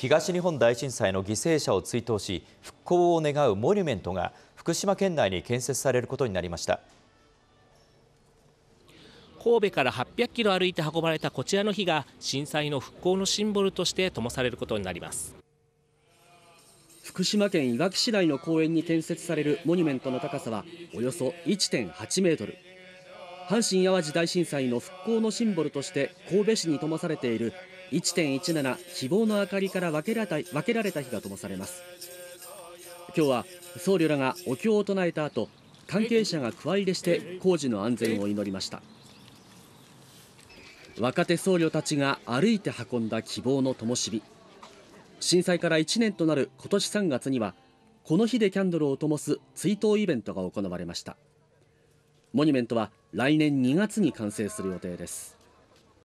東日本大震災の犠牲者を追悼し復興を願うモニュメントが福島県内に建設されることになりました神戸から800キロ歩いて運ばれたこちらの火が震災の復興のシンボルとして灯されることになります福島県いわき市内の公園に建設されるモニュメントの高さはおよそ1.8メートル阪神・淡路大震災の復興のシンボルとして神戸市に灯されている1.17希望の明かりから分けられた分けられた日が灯されます今日は僧侶らがお経を唱えた後関係者が加入れして工事の安全を祈りました若手僧侶たちが歩いて運んだ希望の灯火震災から1年となる今年3月にはこの日でキャンドルを灯す追悼イベントが行われましたモニュメントは来年2月に完成する予定です